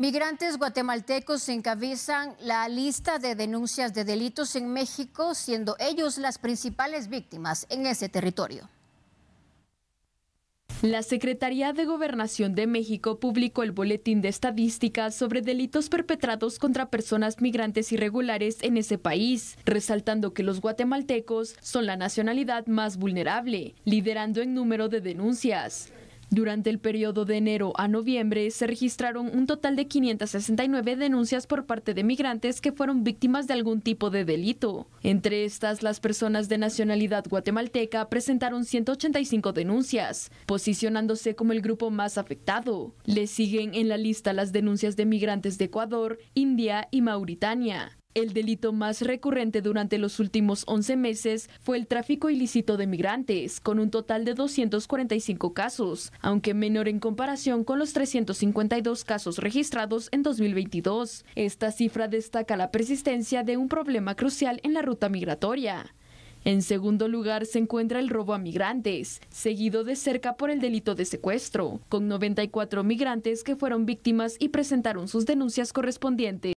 Migrantes guatemaltecos encabezan la lista de denuncias de delitos en México, siendo ellos las principales víctimas en ese territorio. La Secretaría de Gobernación de México publicó el Boletín de Estadísticas sobre delitos perpetrados contra personas migrantes irregulares en ese país, resaltando que los guatemaltecos son la nacionalidad más vulnerable, liderando en número de denuncias. Durante el periodo de enero a noviembre se registraron un total de 569 denuncias por parte de migrantes que fueron víctimas de algún tipo de delito. Entre estas, las personas de nacionalidad guatemalteca presentaron 185 denuncias, posicionándose como el grupo más afectado. Le siguen en la lista las denuncias de migrantes de Ecuador, India y Mauritania. El delito más recurrente durante los últimos 11 meses fue el tráfico ilícito de migrantes, con un total de 245 casos, aunque menor en comparación con los 352 casos registrados en 2022. Esta cifra destaca la persistencia de un problema crucial en la ruta migratoria. En segundo lugar se encuentra el robo a migrantes, seguido de cerca por el delito de secuestro, con 94 migrantes que fueron víctimas y presentaron sus denuncias correspondientes.